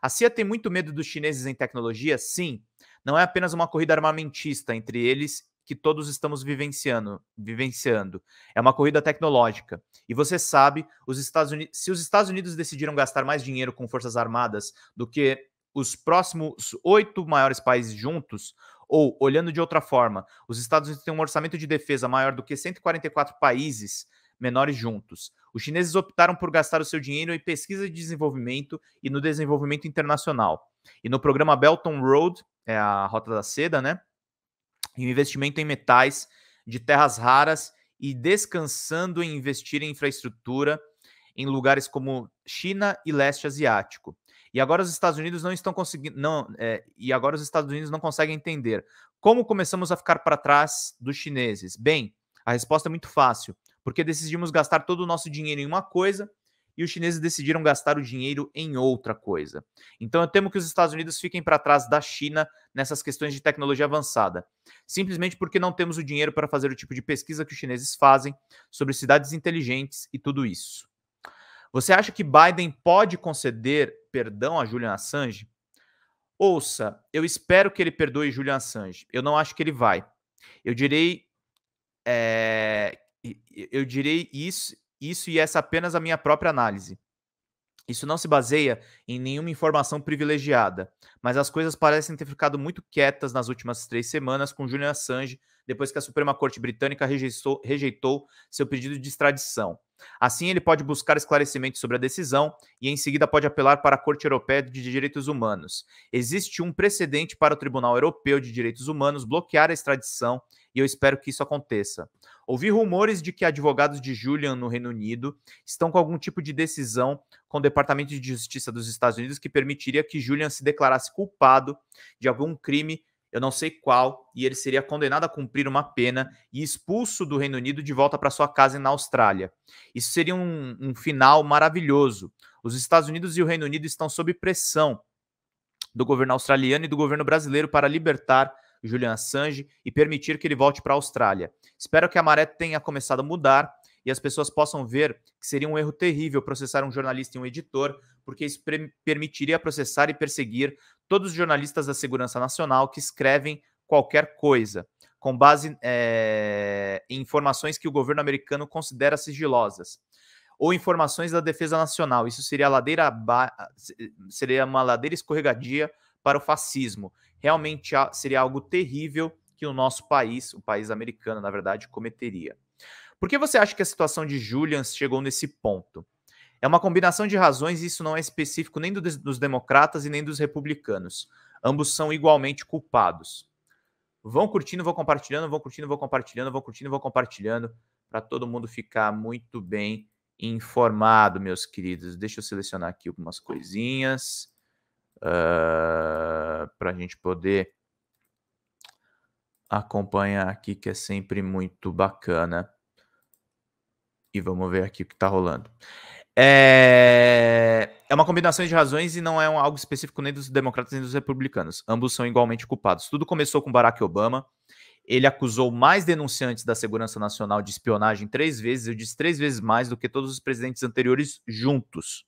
A CIA tem muito medo dos chineses em tecnologia? Sim. Não é apenas uma corrida armamentista entre eles que todos estamos vivenciando, vivenciando. É uma corrida tecnológica. E você sabe, os Estados Unidos, se os Estados Unidos decidiram gastar mais dinheiro com forças armadas do que os próximos oito maiores países juntos, ou olhando de outra forma, os Estados Unidos têm um orçamento de defesa maior do que 144 países menores juntos. Os chineses optaram por gastar o seu dinheiro em pesquisa de desenvolvimento e no desenvolvimento internacional. E no programa Belt and Road, é a Rota da Seda, né? E o investimento em metais de terras raras e descansando em investir em infraestrutura em lugares como China e leste asiático. E agora os Estados Unidos não estão conseguindo, não, é, e agora os Estados Unidos não conseguem entender como começamos a ficar para trás dos chineses. Bem, a resposta é muito fácil porque decidimos gastar todo o nosso dinheiro em uma coisa e os chineses decidiram gastar o dinheiro em outra coisa. Então eu temo que os Estados Unidos fiquem para trás da China nessas questões de tecnologia avançada, simplesmente porque não temos o dinheiro para fazer o tipo de pesquisa que os chineses fazem sobre cidades inteligentes e tudo isso. Você acha que Biden pode conceder perdão a Julian Assange? Ouça, eu espero que ele perdoe Julian Assange. Eu não acho que ele vai. Eu direi é, eu direi isso, isso e essa apenas a minha própria análise. Isso não se baseia em nenhuma informação privilegiada, mas as coisas parecem ter ficado muito quietas nas últimas três semanas com Julian Assange, depois que a Suprema Corte Britânica rejeitou, rejeitou seu pedido de extradição. Assim, ele pode buscar esclarecimentos sobre a decisão e, em seguida, pode apelar para a Corte Europeia de Direitos Humanos. Existe um precedente para o Tribunal Europeu de Direitos Humanos bloquear a extradição e eu espero que isso aconteça. Ouvi rumores de que advogados de Julian no Reino Unido estão com algum tipo de decisão com o Departamento de Justiça dos Estados Unidos que permitiria que Julian se declarasse culpado de algum crime, eu não sei qual, e ele seria condenado a cumprir uma pena e expulso do Reino Unido de volta para sua casa na Austrália. Isso seria um, um final maravilhoso. Os Estados Unidos e o Reino Unido estão sob pressão do governo australiano e do governo brasileiro para libertar Julian Assange e permitir que ele volte para a Austrália. Espero que a maré tenha começado a mudar e as pessoas possam ver que seria um erro terrível processar um jornalista e um editor, porque isso permitiria processar e perseguir todos os jornalistas da segurança nacional que escrevem qualquer coisa, com base é, em informações que o governo americano considera sigilosas ou informações da defesa nacional. Isso seria ladeira seria uma ladeira escorregadia para o fascismo. Realmente seria algo terrível que o nosso país, o país americano, na verdade, cometeria. Por que você acha que a situação de Julians chegou nesse ponto? É uma combinação de razões e isso não é específico nem dos democratas e nem dos republicanos. Ambos são igualmente culpados. Vão curtindo, vão compartilhando, vão curtindo, vão compartilhando, vão curtindo, vão compartilhando, para todo mundo ficar muito bem informado, meus queridos. Deixa eu selecionar aqui algumas coisinhas uh, ah, para a gente poder acompanhar aqui, que é sempre muito bacana. E vamos ver aqui o que está rolando. É... é uma combinação de razões e não é um, algo específico nem dos democratas nem dos republicanos. Ambos são igualmente culpados. Tudo começou com Barack Obama. Ele acusou mais denunciantes da segurança nacional de espionagem três vezes, eu disse três vezes mais do que todos os presidentes anteriores juntos.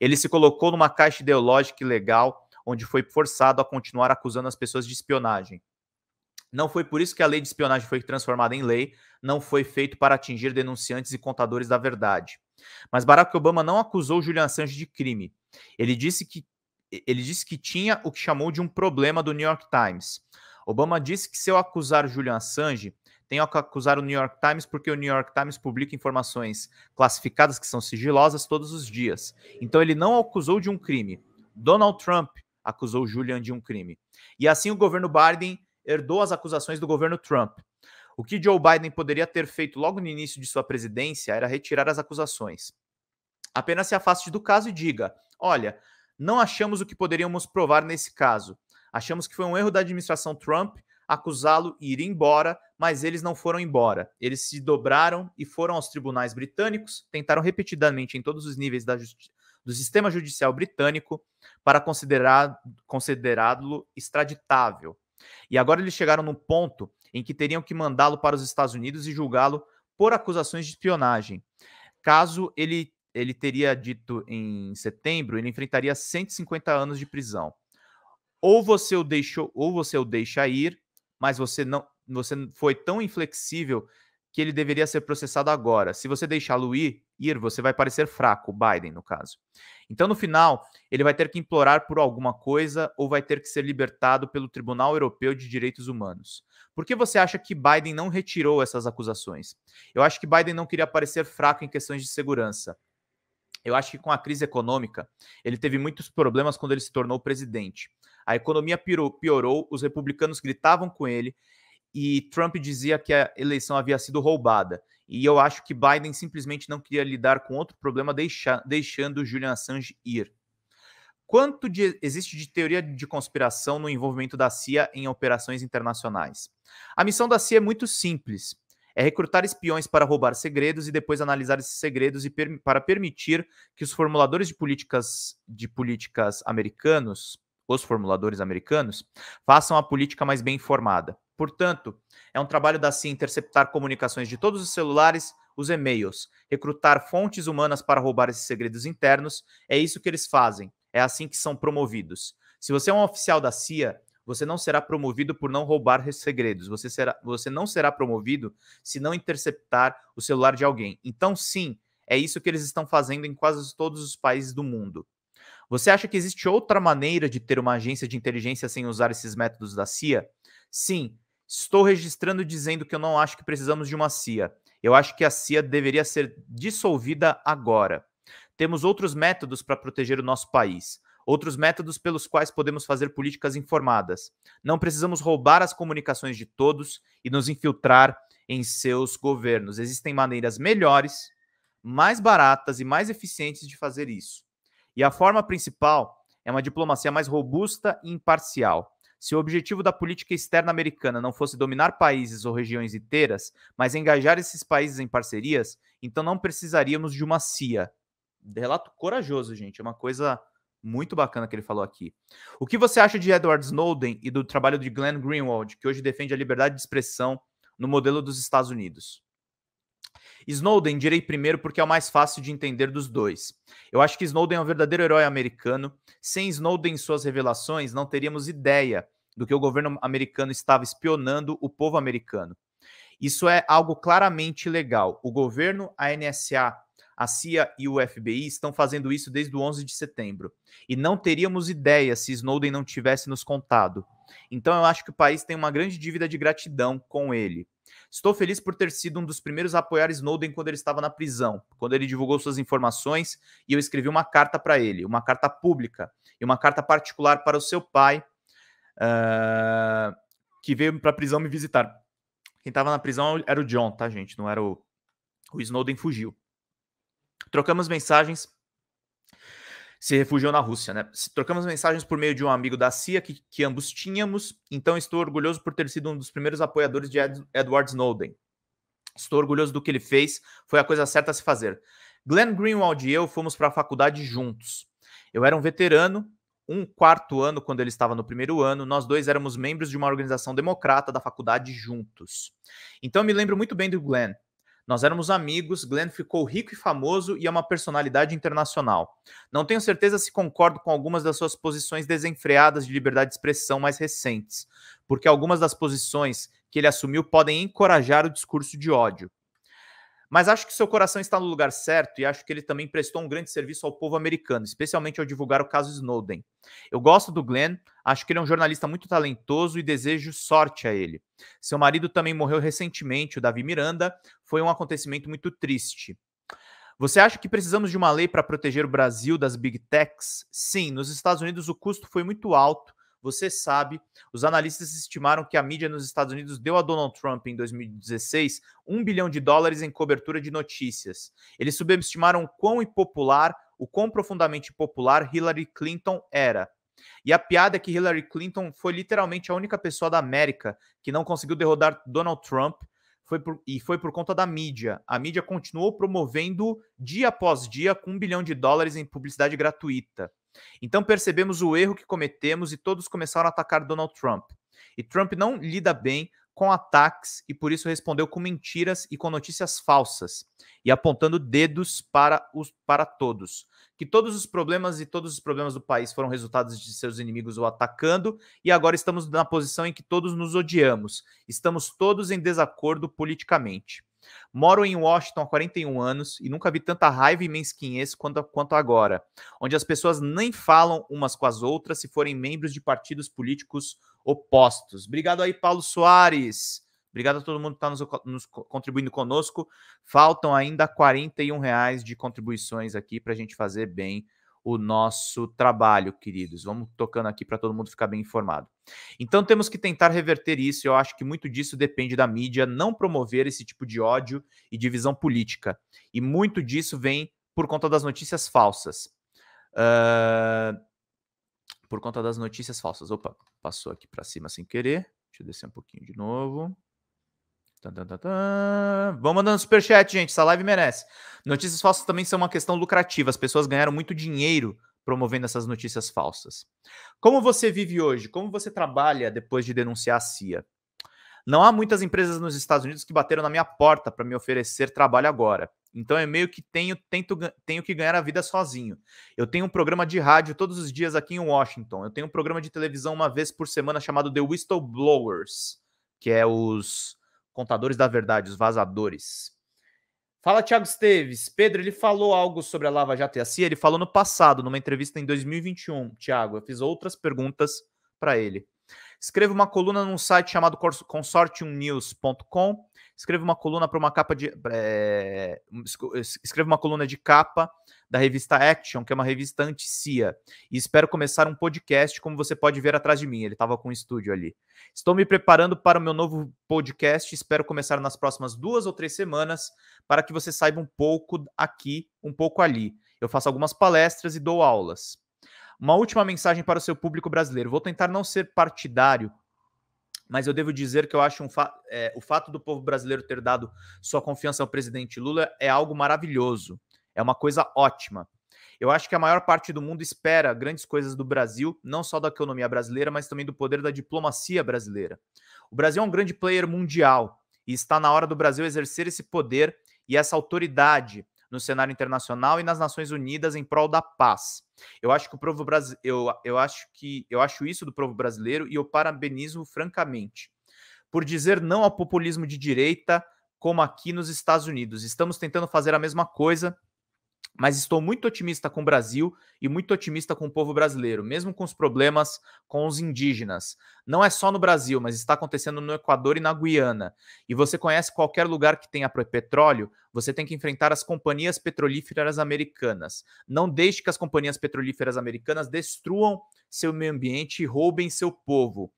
Ele se colocou numa caixa ideológica e legal, onde foi forçado a continuar acusando as pessoas de espionagem. Não foi por isso que a lei de espionagem foi transformada em lei, não foi feito para atingir denunciantes e contadores da verdade. Mas Barack Obama não acusou Julian Assange de crime. Ele disse que ele disse que tinha o que chamou de um problema do New York Times. Obama disse que se eu acusar Julian Assange, tenho que acusar o New York Times porque o New York Times publica informações classificadas que são sigilosas todos os dias. Então ele não acusou de um crime. Donald Trump acusou Julian de um crime. E assim o governo Biden herdou as acusações do governo Trump. O que Joe Biden poderia ter feito logo no início de sua presidência era retirar as acusações. Apenas se afaste do caso e diga: olha, não achamos o que poderíamos provar nesse caso. Achamos que foi um erro da administração Trump acusá-lo e ir embora, mas eles não foram embora. Eles se dobraram e foram aos tribunais britânicos, tentaram repetidamente em todos os níveis do sistema judicial britânico para considerá-lo extraditável. E agora eles chegaram num ponto em que teriam que mandá-lo para os Estados Unidos e julgá-lo por acusações de espionagem. Caso ele, ele teria dito em setembro, ele enfrentaria 150 anos de prisão. Ou você o deixou, ou você o deixa ir, mas você não você foi tão inflexível que ele deveria ser processado agora. Se você deixá-lo ir, ir, você vai parecer fraco, Biden, no caso. Então, no final, ele vai ter que implorar por alguma coisa ou vai ter que ser libertado pelo Tribunal Europeu de Direitos Humanos. Por que você acha que Biden não retirou essas acusações? Eu acho que Biden não queria parecer fraco em questões de segurança. Eu acho que com a crise econômica, ele teve muitos problemas quando ele se tornou presidente a economia piorou, piorou, os republicanos gritavam com ele e Trump dizia que a eleição havia sido roubada. E eu acho que Biden simplesmente não queria lidar com outro problema, deixa, deixando Julian Assange ir. Quanto de, existe de teoria de conspiração no envolvimento da CIA em operações internacionais? A missão da CIA é muito simples é recrutar espiões para roubar segredos e depois analisar esses segredos e per para permitir que os formuladores de políticas de políticas americanos os formuladores americanos, façam a política mais bem informada. Portanto, é um trabalho da CIA interceptar comunicações de todos os celulares, os e-mails, recrutar fontes humanas para roubar esses segredos internos. É isso que eles fazem. É assim que são promovidos. Se você é um oficial da CIA, você não será promovido por não roubar segredos. Você, será, você não será promovido se não interceptar o celular de alguém. Então, sim, é isso que eles estão fazendo em quase todos os países do mundo. Você acha que existe outra maneira de ter uma agência de inteligência sem usar esses métodos da CIA? Sim, estou registrando dizendo que eu não acho que precisamos de uma CIA. Eu acho que a CIA deveria ser dissolvida agora. Temos outros métodos para proteger o nosso país, outros métodos pelos quais podemos fazer políticas informadas. Não precisamos roubar as comunicações de todos e nos infiltrar em seus governos. Existem maneiras melhores, mais baratas e mais eficientes de fazer isso. E a forma principal é uma diplomacia mais robusta e imparcial. Se o objetivo da política externa americana não fosse dominar países ou regiões inteiras, mas engajar esses países em parcerias, então não precisaríamos de uma CIA. Relato corajoso, gente. É uma coisa muito bacana que ele falou aqui. O que você acha de Edward Snowden e do trabalho de Glenn Greenwald, que hoje defende a liberdade de expressão no modelo dos Estados Unidos? Snowden direi primeiro porque é o mais fácil de entender dos dois. Eu acho que Snowden é um verdadeiro herói americano. Sem Snowden e suas revelações, não teríamos ideia do que o governo americano estava espionando o povo americano. Isso é algo claramente legal. O governo, a NSA a CIA e o FBI estão fazendo isso desde o 11 de setembro. E não teríamos ideia se Snowden não tivesse nos contado. Então eu acho que o país tem uma grande dívida de gratidão com ele. Estou feliz por ter sido um dos primeiros a apoiar Snowden quando ele estava na prisão, quando ele divulgou suas informações e eu escrevi uma carta para ele, uma carta pública e uma carta particular para o seu pai, uh, que veio para a prisão me visitar. Quem estava na prisão era o John, tá, gente? Não era o. O Snowden fugiu. Trocamos mensagens. Se refugiou na Rússia, né? Trocamos mensagens por meio de um amigo da CIA que, que ambos tínhamos, então estou orgulhoso por ter sido um dos primeiros apoiadores de Ed, Edward Snowden. Estou orgulhoso do que ele fez, foi a coisa certa a se fazer. Glenn Greenwald e eu fomos para a faculdade juntos. Eu era um veterano, um quarto ano quando ele estava no primeiro ano, nós dois éramos membros de uma organização democrata da faculdade juntos. Então eu me lembro muito bem do Glenn. Nós éramos amigos, Glenn ficou rico e famoso e é uma personalidade internacional. Não tenho certeza se concordo com algumas das suas posições desenfreadas de liberdade de expressão mais recentes, porque algumas das posições que ele assumiu podem encorajar o discurso de ódio. Mas acho que seu coração está no lugar certo e acho que ele também prestou um grande serviço ao povo americano, especialmente ao divulgar o caso Snowden. Eu gosto do Glenn, acho que ele é um jornalista muito talentoso e desejo sorte a ele. Seu marido também morreu recentemente, o Davi Miranda, foi um acontecimento muito triste. Você acha que precisamos de uma lei para proteger o Brasil das big techs? Sim, nos Estados Unidos o custo foi muito alto você sabe, os analistas estimaram que a mídia nos Estados Unidos deu a Donald Trump em 2016 um bilhão de dólares em cobertura de notícias. Eles subestimaram o quão impopular, o quão profundamente popular Hillary Clinton era. E a piada é que Hillary Clinton foi literalmente a única pessoa da América que não conseguiu derrotar Donald Trump foi por, e foi por conta da mídia. A mídia continuou promovendo dia após dia com um bilhão de dólares em publicidade gratuita. Então percebemos o erro que cometemos e todos começaram a atacar Donald Trump. E Trump não lida bem com ataques e por isso respondeu com mentiras e com notícias falsas e apontando dedos para os para todos. Que todos os problemas e todos os problemas do país foram resultados de seus inimigos o atacando e agora estamos na posição em que todos nos odiamos. Estamos todos em desacordo politicamente. Moro em Washington há 41 anos e nunca vi tanta raiva e mesquinhez quanto, quanto agora, onde as pessoas nem falam umas com as outras se forem membros de partidos políticos opostos. Obrigado aí, Paulo Soares. Obrigado a todo mundo que está nos, nos, contribuindo conosco. Faltam ainda 41 reais de contribuições aqui para a gente fazer bem o nosso trabalho, queridos. Vamos tocando aqui para todo mundo ficar bem informado. Então temos que tentar reverter isso. Eu acho que muito disso depende da mídia não promover esse tipo de ódio e divisão política. E muito disso vem por conta das notícias falsas. Uh... Por conta das notícias falsas. Opa, passou aqui para cima sem querer. Deixa eu descer um pouquinho de novo. Vão mandando superchat, gente. Essa live merece. Notícias falsas também são uma questão lucrativa. As pessoas ganharam muito dinheiro promovendo essas notícias falsas. Como você vive hoje? Como você trabalha depois de denunciar a CIA? Não há muitas empresas nos Estados Unidos que bateram na minha porta para me oferecer trabalho agora. Então eu meio que tenho, tento, tenho que ganhar a vida sozinho. Eu tenho um programa de rádio todos os dias aqui em Washington. Eu tenho um programa de televisão uma vez por semana chamado The Whistleblowers, que é os contadores da verdade, os vazadores. Fala, Thiago Esteves. Pedro, ele falou algo sobre a Lava Jato e a CIA. Ele falou no passado, numa entrevista em 2021. Thiago, eu fiz outras perguntas para ele. Escreva uma coluna num site chamado consortiumnews.com escreva uma coluna para uma capa de. É, escreva uma coluna de capa da revista Action, que é uma revista anti-CIA. E espero começar um podcast, como você pode ver atrás de mim. Ele estava com o um estúdio ali. Estou me preparando para o meu novo podcast. Espero começar nas próximas duas ou três semanas, para que você saiba um pouco aqui, um pouco ali. Eu faço algumas palestras e dou aulas. Uma última mensagem para o seu público brasileiro. Vou tentar não ser partidário mas eu devo dizer que eu acho um fa é, o fato do povo brasileiro ter dado sua confiança ao presidente Lula é algo maravilhoso, é uma coisa ótima. Eu acho que a maior parte do mundo espera grandes coisas do Brasil, não só da economia brasileira, mas também do poder da diplomacia brasileira. O Brasil é um grande player mundial e está na hora do Brasil exercer esse poder e essa autoridade no cenário internacional e nas Nações Unidas em prol da paz. Eu acho que o povo brasileiro, eu, eu acho que eu acho isso do povo brasileiro e eu parabenizo francamente por dizer não ao populismo de direita como aqui nos Estados Unidos. Estamos tentando fazer a mesma coisa mas estou muito otimista com o Brasil e muito otimista com o povo brasileiro, mesmo com os problemas com os indígenas. Não é só no Brasil, mas está acontecendo no Equador e na Guiana. E você conhece qualquer lugar que tenha petróleo, você tem que enfrentar as companhias petrolíferas americanas. Não deixe que as companhias petrolíferas americanas destruam seu meio ambiente e roubem seu povo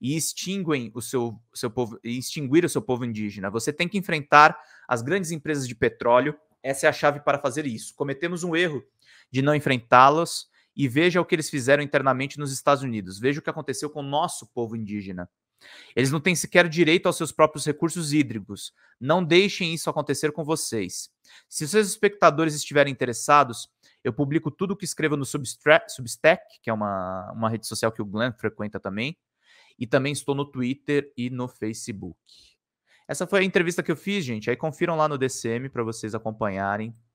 e extinguem o seu, seu povo, extinguir o seu povo indígena. Você tem que enfrentar as grandes empresas de petróleo essa é a chave para fazer isso. Cometemos um erro de não enfrentá-los e veja o que eles fizeram internamente nos Estados Unidos. Veja o que aconteceu com o nosso povo indígena. Eles não têm sequer direito aos seus próprios recursos hídricos. Não deixem isso acontecer com vocês. Se seus espectadores estiverem interessados, eu publico tudo o que escrevo no Substack, que é uma, uma rede social que o Glenn frequenta também, e também estou no Twitter e no Facebook. Essa foi a entrevista que eu fiz, gente. Aí confiram lá no DCM para vocês acompanharem.